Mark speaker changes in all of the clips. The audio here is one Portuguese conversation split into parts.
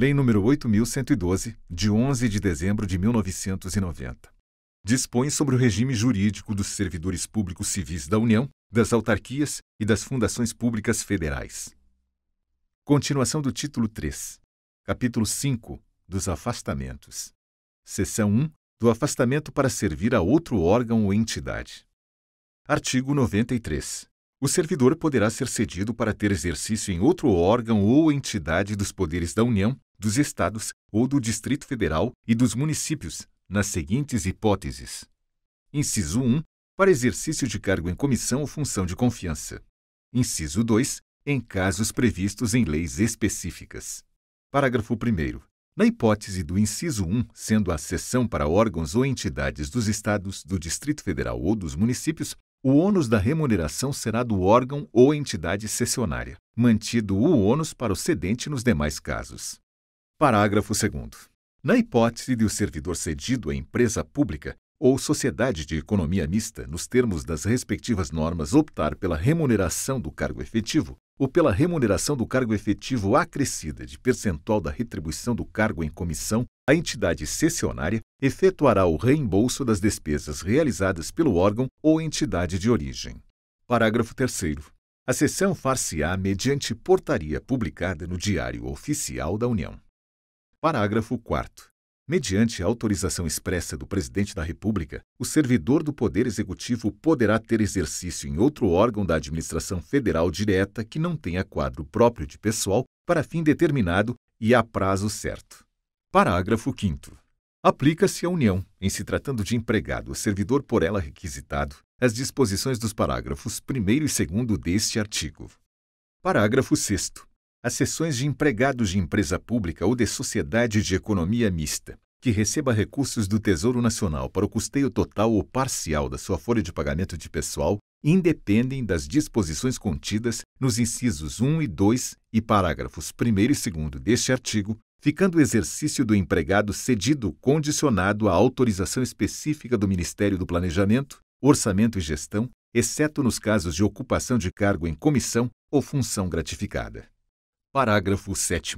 Speaker 1: Lei nº 8.112, de 11 de dezembro de 1990. Dispõe sobre o regime jurídico dos servidores públicos civis da União, das autarquias e das fundações públicas federais. Continuação do título 3. Capítulo 5 dos afastamentos. Seção 1 do afastamento para servir a outro órgão ou entidade. Artigo 93. O servidor poderá ser cedido para ter exercício em outro órgão ou entidade dos poderes da União, dos Estados ou do Distrito Federal e dos municípios, nas seguintes hipóteses: Inciso 1. Para exercício de cargo em comissão ou função de confiança. Inciso 2. Em casos previstos em leis específicas. Parágrafo 1. Na hipótese do inciso 1, sendo a cessão para órgãos ou entidades dos Estados, do Distrito Federal ou dos municípios, o ônus da remuneração será do órgão ou entidade cessionária, mantido o ônus para o cedente nos demais casos. Parágrafo 2. Na hipótese de o servidor cedido à empresa pública ou sociedade de economia mista, nos termos das respectivas normas, optar pela remuneração do cargo efetivo ou pela remuneração do cargo efetivo acrescida de percentual da retribuição do cargo em comissão, a entidade cessionária efetuará o reembolso das despesas realizadas pelo órgão ou entidade de origem. Parágrafo 3. A sessão far-se-á mediante portaria publicada no Diário Oficial da União. Parágrafo 4. Mediante autorização expressa do Presidente da República, o servidor do Poder Executivo poderá ter exercício em outro órgão da administração federal direta que não tenha quadro próprio de pessoal para fim determinado e a prazo certo. Parágrafo 5. Aplica-se à União, em se tratando de empregado ou servidor por ela requisitado, as disposições dos parágrafos 1 e 2 deste artigo. Parágrafo 6 as seções de empregados de empresa pública ou de sociedade de economia mista, que receba recursos do Tesouro Nacional para o custeio total ou parcial da sua folha de pagamento de pessoal, independem das disposições contidas nos incisos 1 e 2 e parágrafos 1 e 2 deste artigo, ficando o exercício do empregado cedido condicionado à autorização específica do Ministério do Planejamento, Orçamento e Gestão, exceto nos casos de ocupação de cargo em comissão ou função gratificada. Parágrafo 7.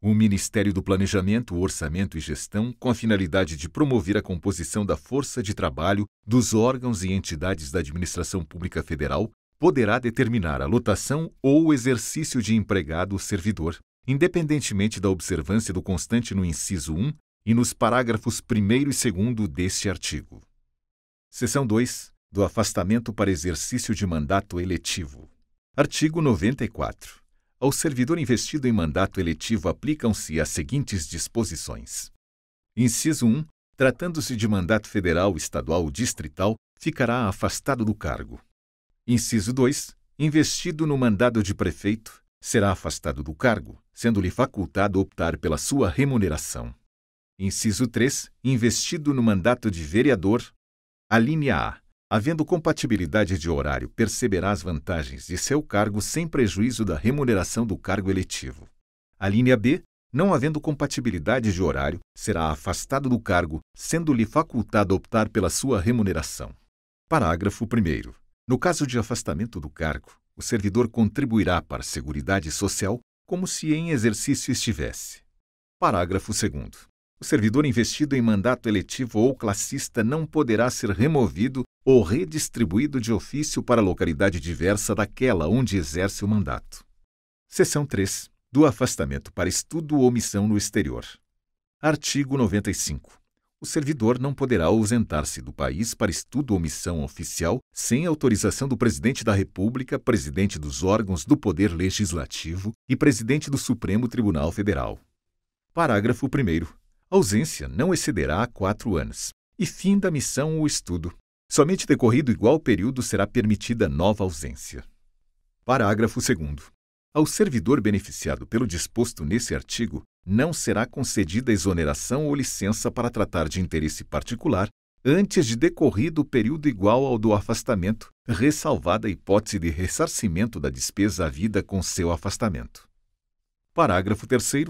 Speaker 1: O Ministério do Planejamento, Orçamento e Gestão, com a finalidade de promover a composição da força de trabalho dos órgãos e entidades da Administração Pública Federal, poderá determinar a lotação ou o exercício de empregado servidor, independentemente da observância do constante no inciso 1 e nos parágrafos 1 e 2 deste artigo. Seção 2. Do afastamento para exercício de mandato eletivo. Artigo 94. Ao servidor investido em mandato eletivo aplicam-se as seguintes disposições. Inciso 1. Tratando-se de mandato federal, estadual ou distrital, ficará afastado do cargo. Inciso 2. Investido no mandato de prefeito, será afastado do cargo, sendo-lhe facultado optar pela sua remuneração. Inciso 3. Investido no mandato de vereador, alínea A Havendo compatibilidade de horário, perceberá as vantagens de seu cargo sem prejuízo da remuneração do cargo eletivo. A linha B, não havendo compatibilidade de horário, será afastado do cargo, sendo-lhe facultado optar pela sua remuneração. Parágrafo 1. No caso de afastamento do cargo, o servidor contribuirá para a Seguridade Social como se em exercício estivesse. Parágrafo 2. O servidor investido em mandato eletivo ou classista não poderá ser removido ou redistribuído de ofício para localidade diversa daquela onde exerce o mandato. Seção 3. Do afastamento para estudo ou missão no exterior. Artigo 95. O servidor não poderá ausentar-se do país para estudo ou missão oficial sem autorização do Presidente da República, presidente dos órgãos do Poder Legislativo e presidente do Supremo Tribunal Federal. Parágrafo 1. Ausência não excederá a quatro anos, e fim da missão ou estudo, Somente decorrido igual período será permitida nova ausência. Parágrafo 2. Ao servidor beneficiado pelo disposto nesse artigo, não será concedida exoneração ou licença para tratar de interesse particular antes de decorrido o período igual ao do afastamento, ressalvada a hipótese de ressarcimento da despesa havida com seu afastamento. Parágrafo 3.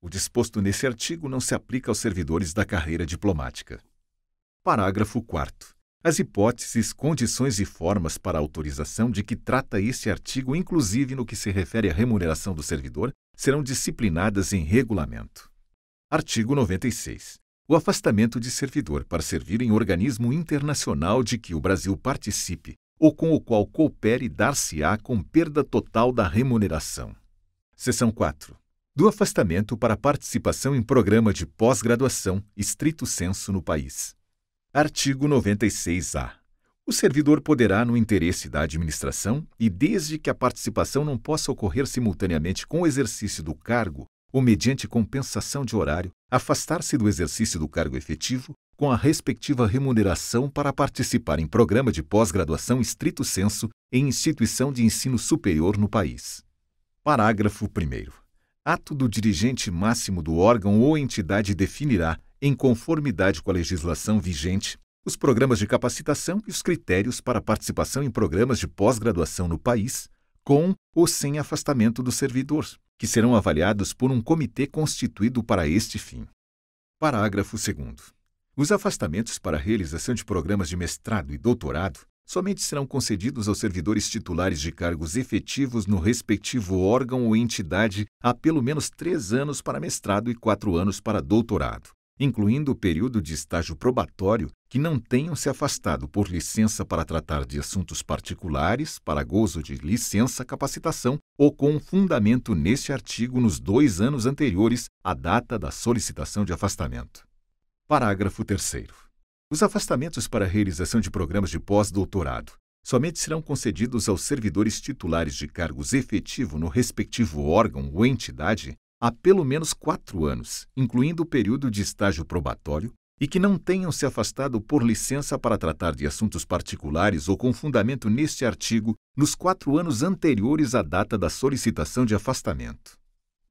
Speaker 1: O disposto nesse artigo não se aplica aos servidores da carreira diplomática. Parágrafo 4 as hipóteses, condições e formas para autorização de que trata este artigo, inclusive no que se refere à remuneração do servidor, serão disciplinadas em regulamento. Artigo 96. O afastamento de servidor para servir em organismo internacional de que o Brasil participe ou com o qual coopere dar-se-á com perda total da remuneração. Seção 4. Do afastamento para participação em programa de pós-graduação, estrito senso no país. Artigo 96-A. O servidor poderá, no interesse da administração e desde que a participação não possa ocorrer simultaneamente com o exercício do cargo ou mediante compensação de horário, afastar-se do exercício do cargo efetivo com a respectiva remuneração para participar em programa de pós-graduação estrito senso em instituição de ensino superior no país. Parágrafo 1. Ato do dirigente máximo do órgão ou entidade definirá, em conformidade com a legislação vigente, os programas de capacitação e os critérios para participação em programas de pós-graduação no país, com ou sem afastamento do servidor, que serão avaliados por um comitê constituído para este fim. Parágrafo 2. Os afastamentos para a realização de programas de mestrado e doutorado somente serão concedidos aos servidores titulares de cargos efetivos no respectivo órgão ou entidade há pelo menos três anos para mestrado e quatro anos para doutorado, incluindo o período de estágio probatório, que não tenham se afastado por licença para tratar de assuntos particulares, para gozo de licença-capacitação ou com fundamento neste artigo nos dois anos anteriores à data da solicitação de afastamento. Parágrafo 3. Os afastamentos para realização de programas de pós-doutorado somente serão concedidos aos servidores titulares de cargos efetivo no respectivo órgão ou entidade há pelo menos quatro anos, incluindo o período de estágio probatório, e que não tenham se afastado por licença para tratar de assuntos particulares ou com fundamento neste artigo nos quatro anos anteriores à data da solicitação de afastamento.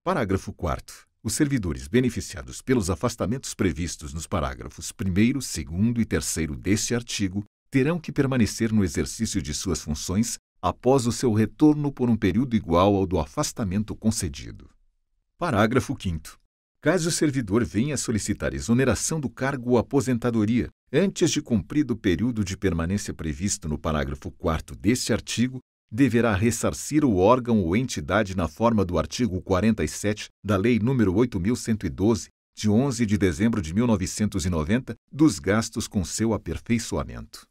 Speaker 1: Parágrafo 4. Os servidores beneficiados pelos afastamentos previstos nos parágrafos 1, 2 e 3 deste artigo terão que permanecer no exercício de suas funções após o seu retorno por um período igual ao do afastamento concedido. Parágrafo 5. Caso o servidor venha solicitar exoneração do cargo ou aposentadoria antes de cumprido o período de permanência previsto no parágrafo 4 deste artigo, deverá ressarcir o órgão ou entidade na forma do artigo 47 da Lei nº 8112, de 11 de dezembro de 1990, dos gastos com seu aperfeiçoamento.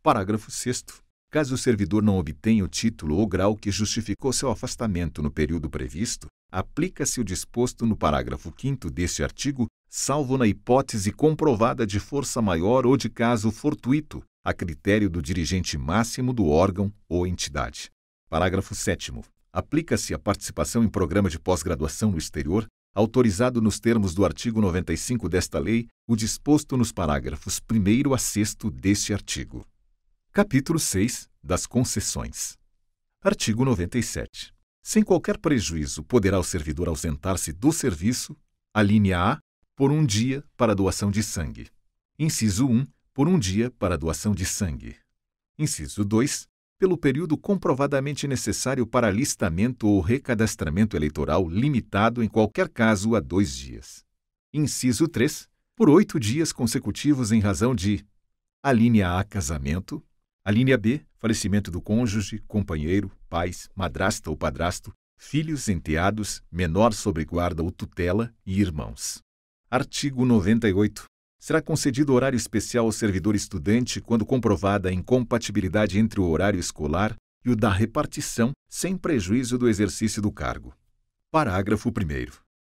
Speaker 1: Parágrafo 6 Caso o servidor não obtenha o título ou grau que justificou seu afastamento no período previsto, aplica-se o disposto no parágrafo 5 deste artigo, salvo na hipótese comprovada de força maior ou de caso fortuito, a critério do dirigente máximo do órgão ou entidade. Parágrafo 7. Aplica-se a participação em programa de pós-graduação no exterior, autorizado nos termos do artigo 95 desta lei, o disposto nos parágrafos 1 a 6 deste artigo. Capítulo 6 das Concessões. Artigo 97 sem qualquer prejuízo, poderá o servidor ausentar-se do serviço, alínea A, por um dia para doação de sangue. Inciso 1, por um dia para doação de sangue. Inciso 2, pelo período comprovadamente necessário para alistamento ou recadastramento eleitoral, limitado em qualquer caso a dois dias. Inciso 3, por oito dias consecutivos em razão de: alínea A, casamento, alínea B, falecimento do cônjuge, companheiro, pais, madrasta ou padrasto, filhos, enteados, menor sobre guarda ou tutela e irmãos. Artigo 98. Será concedido horário especial ao servidor estudante quando comprovada a incompatibilidade entre o horário escolar e o da repartição, sem prejuízo do exercício do cargo. Parágrafo 1.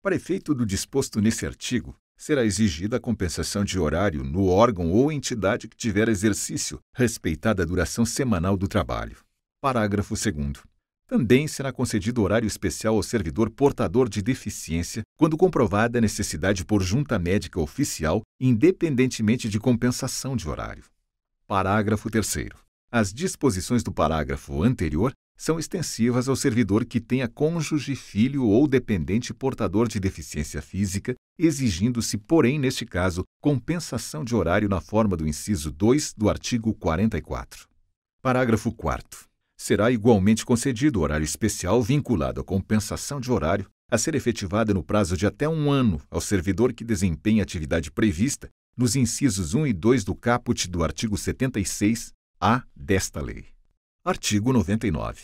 Speaker 1: Para efeito do disposto nesse artigo, será exigida a compensação de horário no órgão ou entidade que tiver exercício, respeitada a duração semanal do trabalho. Parágrafo 2. Também será concedido horário especial ao servidor portador de deficiência quando comprovada a necessidade por junta médica oficial, independentemente de compensação de horário. Parágrafo 3. As disposições do parágrafo anterior são extensivas ao servidor que tenha cônjuge, filho ou dependente portador de deficiência física, exigindo-se, porém, neste caso, compensação de horário na forma do inciso 2 do artigo 44. Parágrafo 4. Será igualmente concedido horário especial vinculado à compensação de horário a ser efetivada no prazo de até um ano ao servidor que desempenha atividade prevista nos incisos 1 e 2 do caput do artigo 76-A desta lei. Artigo 99.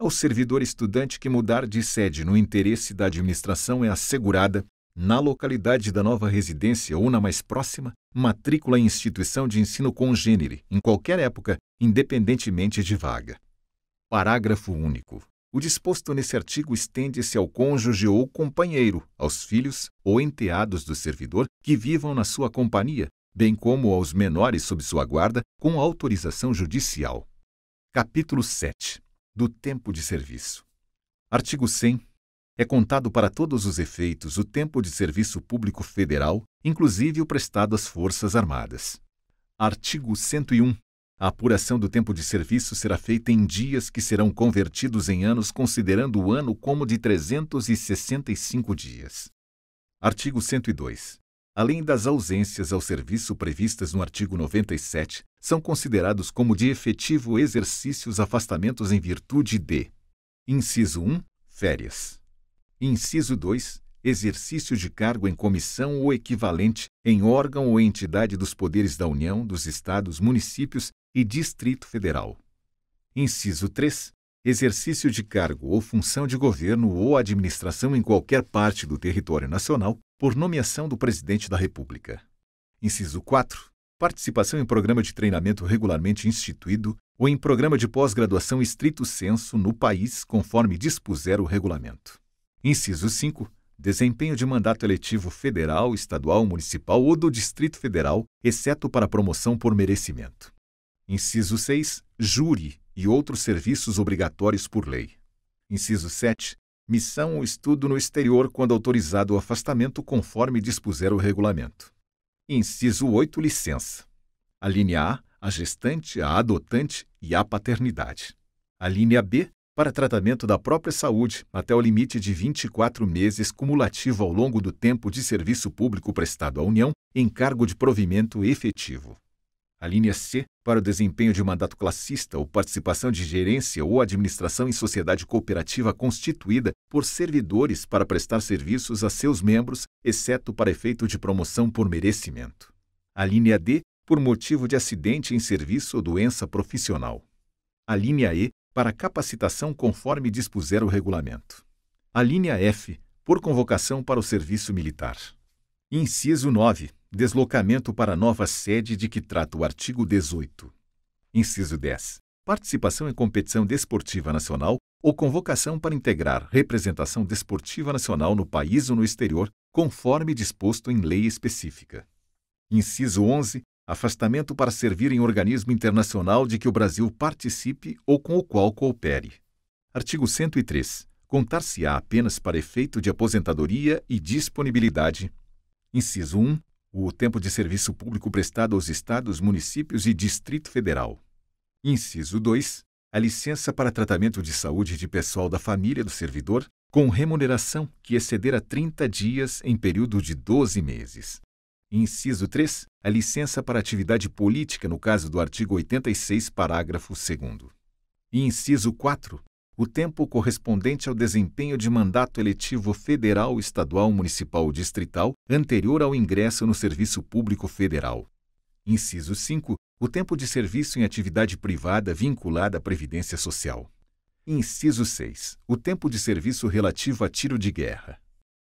Speaker 1: Ao servidor estudante que mudar de sede no interesse da administração é assegurada, na localidade da nova residência ou na mais próxima, matrícula em instituição de ensino congênere, em qualquer época, independentemente de vaga. Parágrafo único. O disposto nesse artigo estende-se ao cônjuge ou companheiro, aos filhos ou enteados do servidor que vivam na sua companhia, bem como aos menores sob sua guarda, com autorização judicial. Capítulo 7 Do tempo de serviço. Artigo 100. É contado para todos os efeitos o tempo de serviço público federal, inclusive o prestado às Forças Armadas. Artigo 101. A apuração do tempo de serviço será feita em dias que serão convertidos em anos, considerando o ano como de 365 dias. Artigo 102. Além das ausências ao serviço previstas no artigo 97, são considerados como de efetivo exercício os afastamentos em virtude de: inciso 1, férias. Inciso 2, exercício de cargo em comissão ou equivalente em órgão ou entidade dos poderes da União, dos estados, municípios e Distrito Federal. Inciso 3, exercício de cargo ou função de governo ou administração em qualquer parte do território nacional por nomeação do Presidente da República. Inciso 4 participação em programa de treinamento regularmente instituído ou em programa de pós-graduação estrito senso no país, conforme dispuser o regulamento. Inciso 5. Desempenho de mandato eletivo federal, estadual, municipal ou do Distrito Federal, exceto para promoção por merecimento. Inciso 6. Júri e outros serviços obrigatórios por lei. Inciso 7. Missão ou estudo no exterior quando autorizado o afastamento, conforme dispuser o regulamento. Inciso 8, licença. A linha A, a gestante, a adotante e a paternidade. A linha B, para tratamento da própria saúde até o limite de 24 meses cumulativo ao longo do tempo de serviço público prestado à União em cargo de provimento efetivo. A linha C, para o desempenho de mandato classista ou participação de gerência ou administração em sociedade cooperativa constituída por servidores para prestar serviços a seus membros, exceto para efeito de promoção por merecimento. A linha D, por motivo de acidente em serviço ou doença profissional. A linha E, para capacitação conforme dispuser o regulamento. A linha F, por convocação para o serviço militar. Inciso 9. Deslocamento para nova sede de que trata o artigo 18. Inciso 10. Participação em competição desportiva nacional ou convocação para integrar representação desportiva nacional no país ou no exterior, conforme disposto em lei específica. Inciso 11. Afastamento para servir em organismo internacional de que o Brasil participe ou com o qual coopere. Artigo 103. Contar-se-á apenas para efeito de aposentadoria e disponibilidade. Inciso 1 o tempo de serviço público prestado aos estados, municípios e Distrito Federal. Inciso 2. A licença para tratamento de saúde de pessoal da família do servidor, com remuneração que exceder a 30 dias em período de 12 meses. Inciso 3. A licença para atividade política no caso do artigo 86, parágrafo 2. Inciso 4 o tempo correspondente ao desempenho de mandato eletivo federal, estadual, municipal ou distrital anterior ao ingresso no serviço público federal. Inciso 5. O tempo de serviço em atividade privada vinculada à Previdência Social. Inciso 6. O tempo de serviço relativo a tiro de guerra.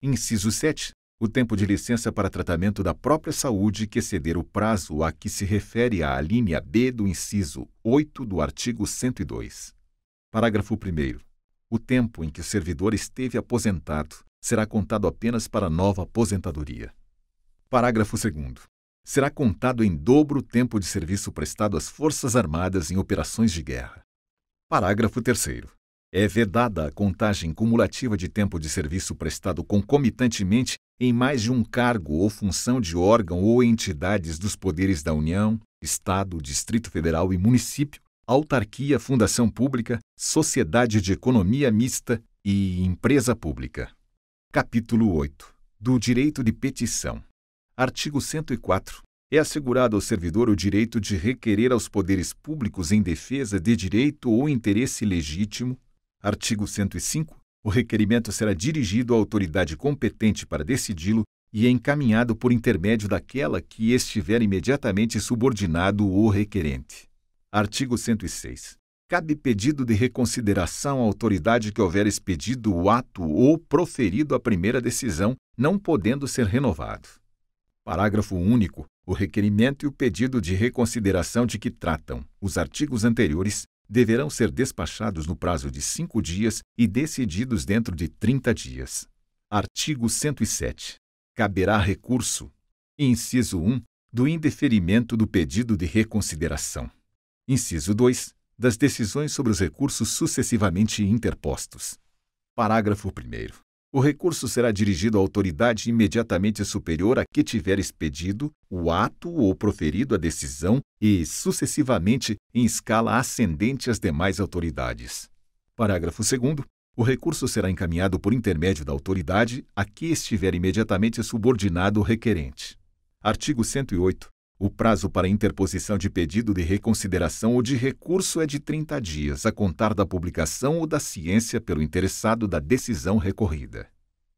Speaker 1: Inciso 7. O tempo de licença para tratamento da própria saúde que exceder o prazo a que se refere a alínea B do inciso 8 do artigo 102. Parágrafo 1. O tempo em que o servidor esteve aposentado será contado apenas para nova aposentadoria. Parágrafo 2. Será contado em dobro o tempo de serviço prestado às Forças Armadas em operações de guerra. Parágrafo 3. É vedada a contagem cumulativa de tempo de serviço prestado concomitantemente em mais de um cargo ou função de órgão ou entidades dos poderes da União, Estado, Distrito Federal e município autarquia, fundação pública, sociedade de economia mista e empresa pública. Capítulo 8. Do direito de petição. Artigo 104. É assegurado ao servidor o direito de requerer aos poderes públicos em defesa de direito ou interesse legítimo. Artigo 105. O requerimento será dirigido à autoridade competente para decidi-lo e é encaminhado por intermédio daquela que estiver imediatamente subordinado ou requerente. Artigo 106. Cabe pedido de reconsideração à autoridade que houver expedido o ato ou proferido a primeira decisão, não podendo ser renovado. Parágrafo único. O requerimento e o pedido de reconsideração de que tratam os artigos anteriores deverão ser despachados no prazo de cinco dias e decididos dentro de 30 dias. Artigo 107. Caberá recurso, inciso 1, do indeferimento do pedido de reconsideração. Inciso 2. Das decisões sobre os recursos sucessivamente interpostos. Parágrafo 1. O recurso será dirigido à autoridade imediatamente superior a que tiver expedido o ato ou proferido a decisão e, sucessivamente, em escala ascendente às demais autoridades. Parágrafo 2. O recurso será encaminhado por intermédio da autoridade a que estiver imediatamente subordinado o requerente. Artigo 108. O prazo para interposição de pedido de reconsideração ou de recurso é de 30 dias, a contar da publicação ou da ciência pelo interessado da decisão recorrida.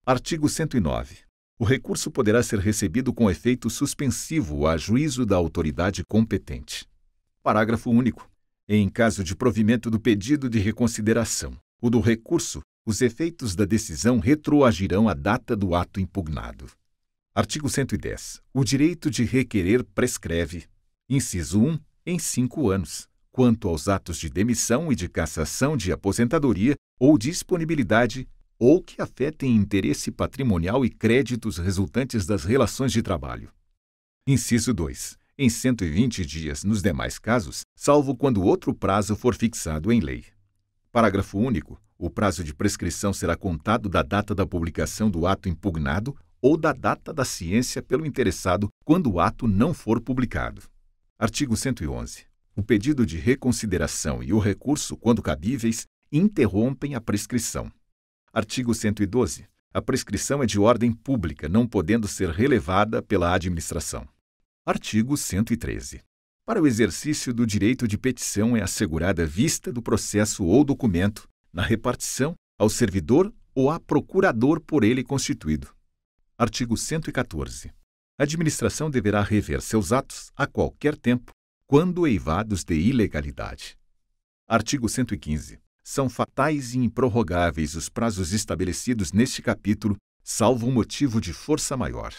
Speaker 1: Artigo 109. O recurso poderá ser recebido com efeito suspensivo a juízo da autoridade competente. Parágrafo único. Em caso de provimento do pedido de reconsideração ou do recurso, os efeitos da decisão retroagirão à data do ato impugnado. Artigo 110. O direito de requerer prescreve. Inciso 1. Em cinco anos. Quanto aos atos de demissão e de cassação de aposentadoria ou disponibilidade ou que afetem interesse patrimonial e créditos resultantes das relações de trabalho. Inciso 2. Em 120 dias nos demais casos, salvo quando outro prazo for fixado em lei. Parágrafo único. O prazo de prescrição será contado da data da publicação do ato impugnado ou da data da ciência pelo interessado quando o ato não for publicado. Artigo 111. O pedido de reconsideração e o recurso, quando cabíveis, interrompem a prescrição. Artigo 112. A prescrição é de ordem pública, não podendo ser relevada pela administração. Artigo 113. Para o exercício do direito de petição é assegurada vista do processo ou documento, na repartição, ao servidor ou a procurador por ele constituído. Artigo 114. A administração deverá rever seus atos a qualquer tempo, quando eivados de ilegalidade. Artigo 115. São fatais e improrrogáveis os prazos estabelecidos neste capítulo, salvo motivo de força maior.